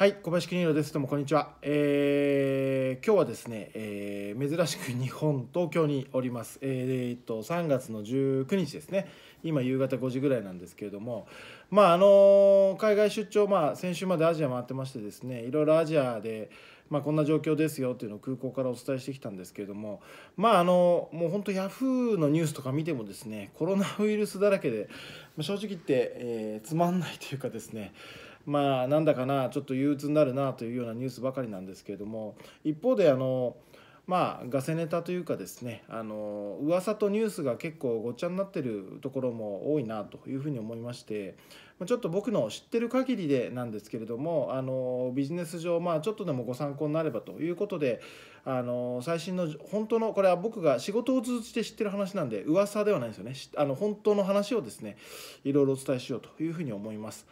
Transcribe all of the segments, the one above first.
はい、小林邦です。どうもこんにちは。えー、今日はですね、えー、珍しく日本東京におります。えー、っと3月の19日ですね。今夕方5時ぐらいなんですけれども、まああの海外出張、まあ先週までアジア回ってましてですね、いろいろアジアで。まあ、こんな状況ですよというのを空港からお伝えしてきたんですけれども、まあ、あのもう本当、ヤフーのニュースとか見てもですねコロナウイルスだらけで正直言って、えー、つまんないというかですねまあなんだかなちょっと憂鬱になるなというようなニュースばかりなんですけれども一方であのまあガセネタというかですねあの噂とニュースが結構ごっちゃになってるところも多いなというふうに思いましてちょっと僕の知ってる限りでなんですけれどもあのビジネス上まあちょっとでもご参考になればということであの最新の本当のこれは僕が仕事を通じて知ってる話なんで噂ではないんですよねあの本当の話をですねいろいろお伝えしようというふうに思います。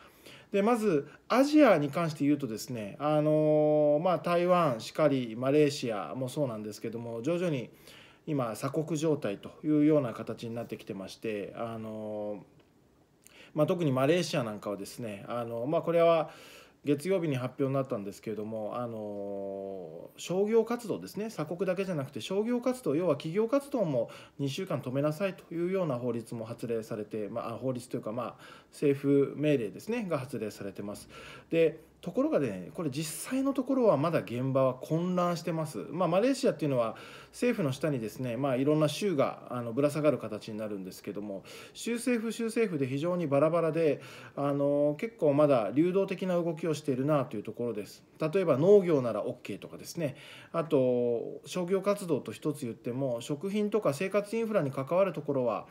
でまずアジアに関して言うとですね、あのまあ、台湾しかりマレーシアもそうなんですけども徐々に今鎖国状態というような形になってきてまして、あのまあ、特にマレーシアなんかはですね、あのまあ、これは月曜日に発表になったんですけれどもあの商業活動ですね鎖国だけじゃなくて商業活動要は企業活動も2週間止めなさいというような法律も発令されて、まあ、法律というか、まあ、政府命令ですねが発令されてます。でところがねこれ実際のところはまだ現場は混乱してます、まあ、マレーシアっていうのは政府の下にですね、まあ、いろんな州があのぶら下がる形になるんですけども州政府州政府で非常にバラバラであの結構まだ流動的な動きをしているなというところです例えば農業なら OK とかですねあと商業活動と一つ言っても食品とか生活インフラに関わるところは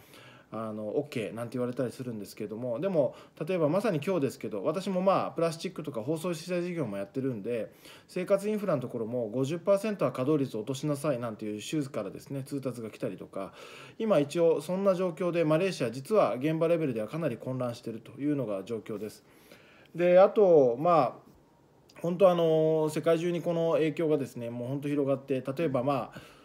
あの OK なんて言われたりするんですけどもでも例えばまさに今日ですけど私もまあプラスチックとか包装資材事業もやってるんで生活インフラのところも50%は稼働率を落としなさいなんていうシューズからですね通達が来たりとか今一応そんな状況でマレーシア実は現場レベルではかなり混乱しているというのが状況です。であとまあ本当あの世界中にこの影響がですねもう本当広がって例えばまあ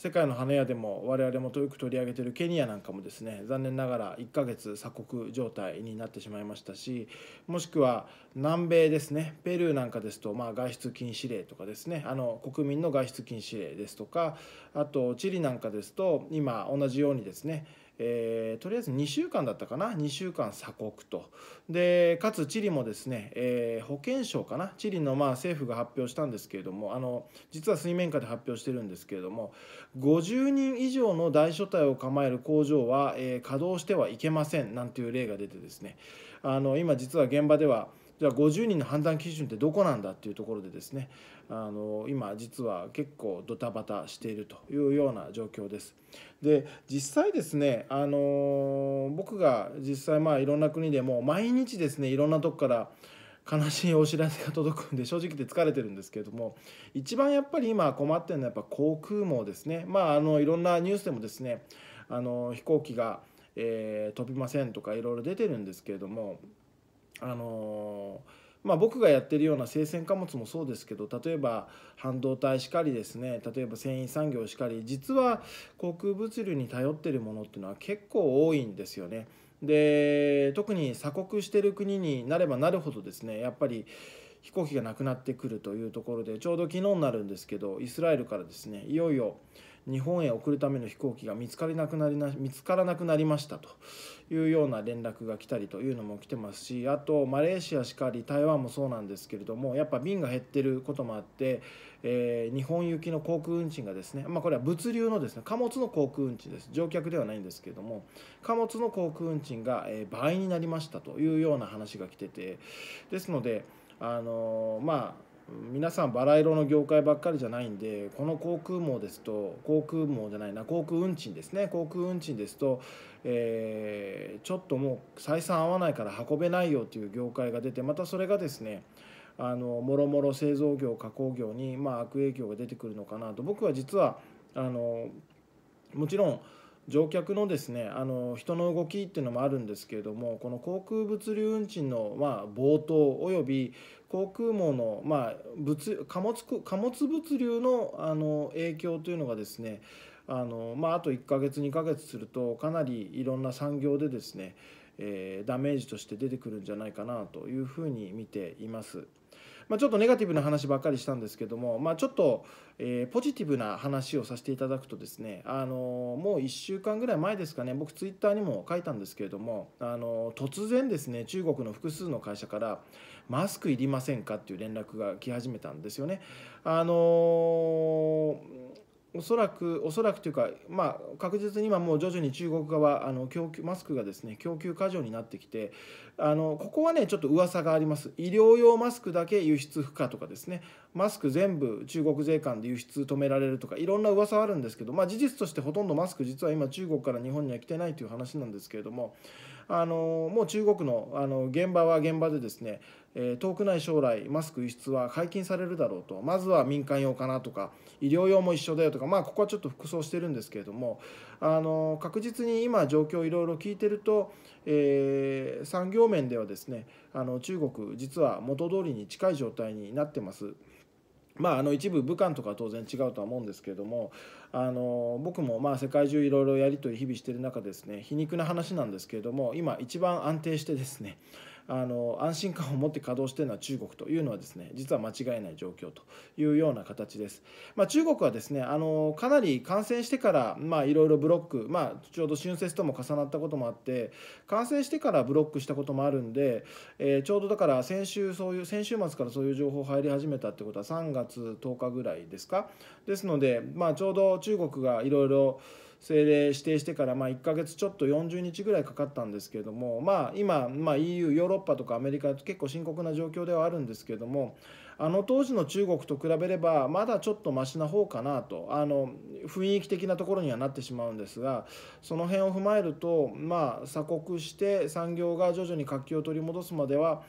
世界の花屋でも我々もよく取り上げてるケニアなんかもですね残念ながら1ヶ月鎖国状態になってしまいましたしもしくは南米ですねペルーなんかですと、まあ、外出禁止令とかですねあの国民の外出禁止令ですとかあとチリなんかですと今同じようにですねえー、とりあえず2週間だったかな2週間鎖国とでかつチリもですね、えー、保健省かなチリのまあ政府が発表したんですけれどもあの実は水面下で発表してるんですけれども50人以上の大所帯を構える工場は、えー、稼働してはいけませんなんていう例が出てですねあの今実は現場ではじゃあ50人の判断基準ってどこなんだっていうところでですねあの今実は結構ドタバタしているというような状況です。で実際ですねあの僕が実際まあいろんな国でも毎日ですねいろんなとこから悲しいお知らせが届くんで正直言って疲れてるんですけれども一番やっぱり今困ってるのはやっぱ航空網ですねまああのいろんなニュースでもですねあの飛行機が、えー、飛びませんとかいろいろ出てるんですけれどもあのーまあ、僕がやってるような生鮮貨物もそうですけど例えば半導体しかりですね例えば繊維産業しかり実は航空物流に頼ってるものっていうのは結構多いんですよね。で特に鎖国してる国になればなるほどですねやっぱり飛行機がなくなってくるというところでちょうど昨日になるんですけどイスラエルからですねいよいよ日本へ送るための飛行機が見つからなくなりな見つからなくなりましたというような連絡が来たりというのも来てますしあとマレーシアしかり台湾もそうなんですけれどもやっぱ便が減ってることもあって、えー、日本行きの航空運賃がですね、まあ、これは物流のですね貨物の航空運賃です乗客ではないんですけれども貨物の航空運賃が倍になりましたというような話が来ててですのであのまあ皆さんバラ色の業界ばっかりじゃないんでこの航空網ですと航空網じゃないな航空運賃ですね航空運賃ですと、えー、ちょっともう採算合わないから運べないよという業界が出てまたそれがですねあのもろもろ製造業加工業に、まあ、悪影響が出てくるのかなと僕は実はあのもちろん乗客のですねあの人の動きっていうのもあるんですけれどもこの航空物流運賃の、まあ、冒頭および航空網の、まあ、物貨物貨物物流のあの影響というのがですねあの、まあ、あと1ヶ月2ヶ月するとかなりいろんな産業でですね、えダメージとして出てくるんじゃないかなというふうに見ています。まあ、ちょっとネガティブな話ばっかりしたんですけども、まあ、ちょっと、えー、ポジティブな話をさせていただくとですね、あのもう1週間ぐらい前ですかね僕ツイッターにも書いたんですけれども、あの突然ですね中国の複数の会社からマスクいりませんかっていう連絡が来始めたんですよね。あのーおそらく、おそらくというか、まあ、確実に今、もう徐々に中国側、あの供給マスクがですね供給過剰になってきて、あのここはね、ちょっと噂があります、医療用マスクだけ輸出不可とかですね、マスク全部中国税関で輸出止められるとか、いろんな噂はあるんですけど、まあ、事実としてほとんどマスク、実は今、中国から日本には来てないという話なんですけれども、あのもう中国のあの現場は現場でですねえ遠くない将来マスク輸出は解禁されるだろうとまずは民間用かなとか医療用も一緒だよとかまあここはちょっと服装してるんですけれどもあの確実に今状況いろいろ聞いてると、えー、産業面ではですねあの中国実は元通りに近い状態になってます。まあ、あの一部武漢とかは当然違うとは思うんですけれどもあの僕もまあ世界中いろいろやり取り日々してる中ですね皮肉な話なんですけれども今一番安定してですね あの安心感を持って稼働しているのは中国というのはですね実は間違いない状況というような形です、まあ、中国はですねあのかなり感染してからいろいろブロック、まあ、ちょうど春節とも重なったこともあって感染してからブロックしたこともあるんで、えー、ちょうどだから先週そういう先週末からそういう情報入り始めたってことは3月10日ぐらいですかですので、まあ、ちょうど中国がいろいろ政令指定してからまあ1ヶ月ちょっと40日ぐらいかかったんですけれども、まあ、今、まあ、EU ヨーロッパとかアメリカと結構深刻な状況ではあるんですけれどもあの当時の中国と比べればまだちょっとましな方かなとあの雰囲気的なところにはなってしまうんですがその辺を踏まえると、まあ、鎖国して産業が徐々に活気を取り戻すまでは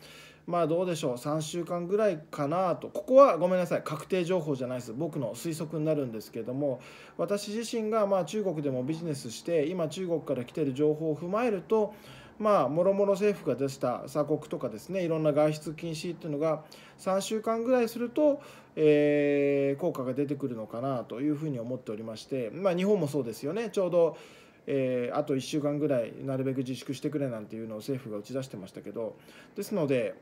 まあどうでしょう3週間ぐらいかなとここはごめんなさい確定情報じゃないです僕の推測になるんですけども私自身がまあ中国でもビジネスして今中国から来てる情報を踏まえるとまあもろもろ政府が出した鎖国とかですねいろんな外出禁止っていうのが3週間ぐらいすると、えー、効果が出てくるのかなというふうに思っておりましてまあ日本もそうですよねちょうどえー、あと1週間ぐらいなるべく自粛してくれなんていうのを政府が打ち出してましたけどですので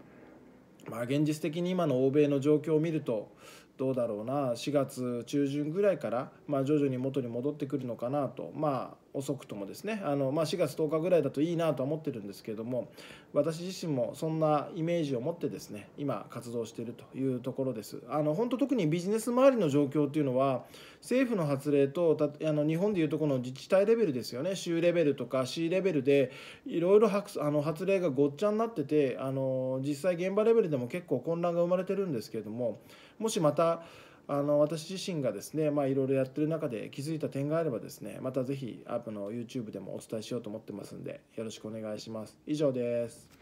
まあ、現実的に今の欧米の状況を見るとどうだろうな4月中旬ぐらいから、まあ、徐々に元に戻ってくるのかなと、まあ、遅くともですねあの、まあ、4月10日ぐらいだといいなとは思ってるんですけれども私自身もそんなイメージを持ってですね今活動しているというところです。あの本当特にビジネス周りの状況っていうのは政府の発令とあの日本でいうとこの自治体レベルですよね州レベルとか市レベルでいろいろ発あの発令がごっちゃになっててあの実際現場レベルでも結構混乱が生まれてるんですけれどももしまたあの私自身がですねいろいろやってる中で気づいた点があればですねまた是非アップの YouTube でもお伝えしようと思ってますんでよろしくお願いします以上です